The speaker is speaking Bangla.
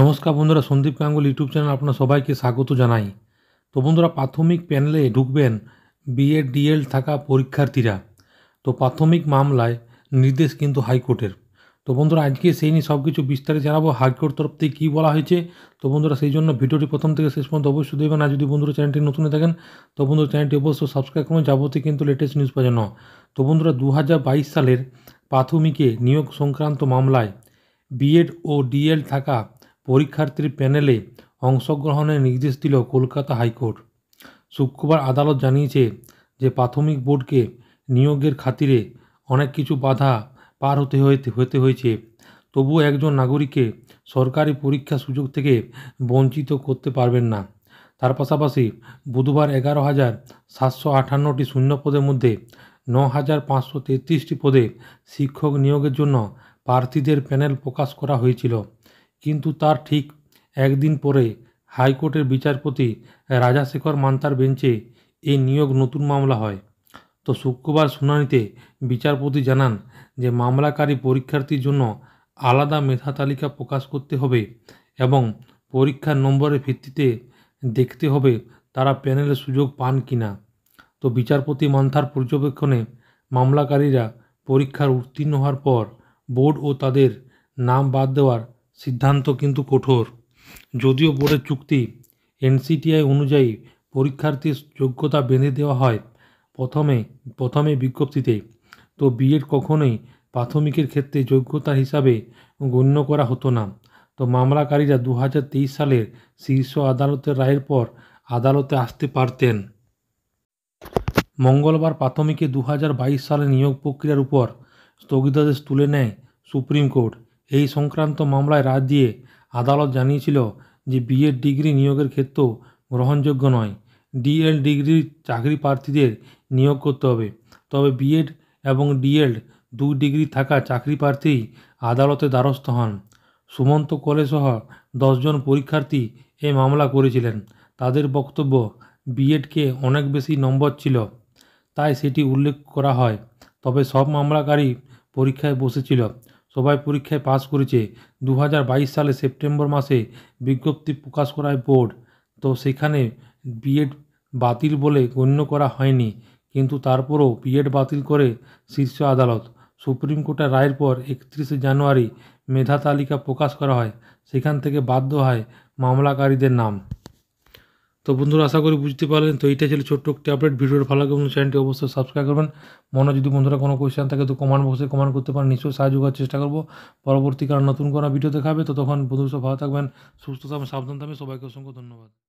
নমস্কার বন্ধুরা সন্দীপ গাঙ্গুল ইউটিউব চ্যানেল আপনার সবাইকে স্বাগত জানাই তো বন্ধুরা প্রাথমিক প্যানেলে ঢুকবেন বিএড ডিএল থাকা পরীক্ষার্থীরা তো প্রাথমিক মামলায় নির্দেশ কিন্তু হাইকোর্টের তো বন্ধুরা আজকে সেই নিয়ে সব কিছু বিস্তারিত জানাবো হাইকোর্ট তরফ থেকে কী বলা হয়েছে তো বন্ধুরা সেই জন্য ভিডিওটি প্রথম থেকে শেষ পর্যন্ত অবশ্যই দেবেন আর যদি বন্ধুরা চ্যানেলটি নতুন থাকেন তো বন্ধুরা চ্যানেলটি অবশ্যই সাবস্ক্রাইব করুন যাবতীয় কিন্তু লেটেস্ট নিউজ পাওয়ার জন্য তো বন্ধুরা দু সালের প্রাথমিকে নিয়োগ সংক্রান্ত মামলায় বিএড ও ডিএল থাকা পরীক্ষার্থীর প্যানেলে অংশগ্রহণের নির্দেশ দিল কলকাতা হাইকোর্ট শুক্রবার আদালত জানিয়েছে যে প্রাথমিক বোর্ডকে নিয়োগের খাতিরে অনেক কিছু বাধা পার হতে হতে হতে হয়েছে তবুও একজন নাগরিককে সরকারি পরীক্ষা সুযোগ থেকে বঞ্চিত করতে পারবেন না তার পাশাপাশি বুধবার এগারো হাজার সাতশো আটান্নটি শূন্যপদের মধ্যে ন হাজার পাঁচশো তেত্রিশটি পদে শিক্ষক নিয়োগের জন্য প্রার্থীদের প্যানেল প্রকাশ করা হয়েছিল কিন্তু তার ঠিক একদিন পরে হাইকোর্টের বিচারপতি রাজাশেখর মান্তার বেঞ্চে এই নিয়োগ নতুন মামলা হয় তো শুক্রবার শুনানিতে বিচারপতি জানান যে মামলাকারী পরীক্ষার্থীর জন্য আলাদা মেধা তালিকা প্রকাশ করতে হবে এবং পরীক্ষার নম্বরের ভিত্তিতে দেখতে হবে তারা প্যানেলের সুযোগ পান কি না তো বিচারপতি মান্থার পর্যবেক্ষণে মামলাকারীরা পরীক্ষার উত্তীর্ণ হওয়ার পর বোর্ড ও তাদের নাম বাদ দেওয়ার সিদ্ধান্ত কিন্তু কঠোর যদিও বোর্ডের চুক্তি এনসিটিআই অনুযায়ী পরীক্ষার্থীর যোগ্যতা বেঁধে দেওয়া হয় প্রথমে প্রথমে বিজ্ঞপ্তিতে তো বিএড কখনোই প্রাথমিকের ক্ষেত্রে যোগ্যতা হিসাবে গণ্য করা হতো না তো মামলাকারীরা দু সালের শীর্ষ আদালতের রায়ের পর আদালতে আসতে পারতেন মঙ্গলবার প্রাথমিকে দু সালে নিয়োগ প্রক্রিয়ার উপর স্থগিতাদেশ তুলে নেয় সুপ্রিম কোর্ট এই সংক্রান্ত মামলায় রায় দিয়ে আদালত জানিয়েছিল যে বিএড ডিগ্রি নিয়োগের ক্ষেত্রেও গ্রহণযোগ্য নয় ডিএল ডিগ্রির চাকরি প্রার্থীদের নিয়োগ করতে হবে তবে বিএড এবং ডিএল দুই ডিগ্রি থাকা চাকরি প্রার্থী আদালতে দ্বারস্থ হন সুমন্ত কলেসহ দশজন পরীক্ষার্থী এই মামলা করেছিলেন তাদের বক্তব্য বিএডকে অনেক বেশি নম্বর ছিল তাই সেটি উল্লেখ করা হয় তবে সব মামলাকারী পরীক্ষায় বসেছিল সবাই পরীক্ষায় পাস করেছে দু সালে সেপ্টেম্বর মাসে বিজ্ঞপ্তি প্রকাশ করায় বোর্ড তো সেখানে বিএড বাতিল বলে গণ্য করা হয়নি কিন্তু তারপরও বিএড বাতিল করে শীর্ষ আদালত সুপ্রিম কোর্টের রায়ের পর একত্রিশে জানুয়ারি মেধা তালিকা প্রকাশ করা হয় সেখান থেকে বাধ্য হয় মামলাকারীদের নাম তো বন্ধুরা আশা করি বুঝতে পারলেন তো এইটা ছিল ছোট্ট একটি আপডেট ভিডিওর ভালো লাগে বন্ধু চ্যানেলটি অবশ্যই সাবস্ক্রাইব করবেন মনে যদি বন্ধুরা কোনো কোয়েশ্চেন থাকে তো কমেন্ট বক্সে কমেন্ট করতে পারেন নিশ্চয়ই সাহায্য করার চেষ্টা করবো পরবর্তীকার নতুন কোনো ভিডিও দেখাবে তো তখন বন্ধু সব ভালো থাকবেন সুস্থ থাকবেন সাবধান থাকবেন সবাইকে অসংখ্য ধন্যবাদ